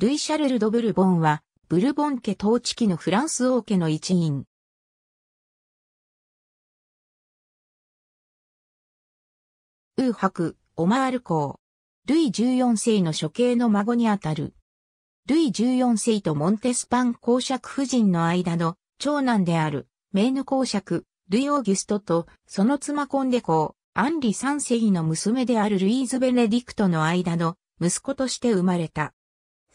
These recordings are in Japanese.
ルイ・シャルル・ド・ブルボンは、ブルボン家統治期のフランス王家の一員。ウーハク、オマール公。ルイ14世の処刑の孫にあたる。ルイ14世とモンテスパン公爵夫人の間の長男であるメーヌ公爵、ルイ・オーギュストとその妻コンデ公、アンリ3世の娘であるルイーズ・ベネディクトの間の息子として生まれた。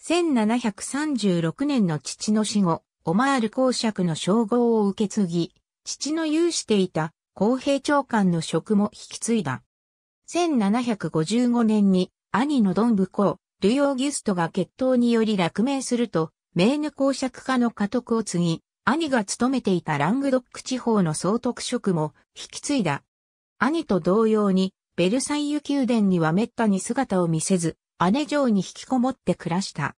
1736年の父の死後、オマール公爵の称号を受け継ぎ、父の有していた公平長官の職も引き継いだ。1755年に兄のドンブコー、ルイ・オーギュストが決闘により落命すると、メーヌ公爵家の家督を継ぎ、兄が務めていたラングドック地方の総督職も引き継いだ。兄と同様に、ベルサイユ宮殿には滅多に姿を見せず、姉城に引きこもって暮らした。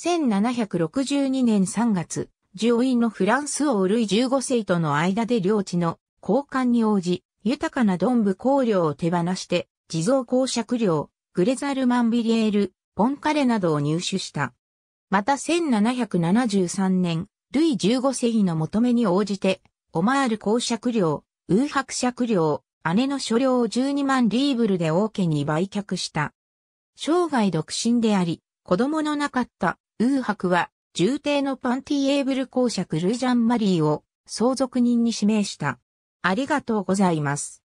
1762年3月、獣医のフランス王ルイ15世との間で領地の交換に応じ、豊かなドンブ香料を手放して、地蔵公爵料、グレザルマンビリエール、ポンカレなどを入手した。また1773年、ルイ15世の求めに応じて、オマール公爵料、ウーハク爵料、姉の所領を12万リーブルで王家に売却した。生涯独身であり、子供のなかったウーハクは、重帝のパンティエーブル公爵ルージャンマリーを相続人に指名した。ありがとうございます。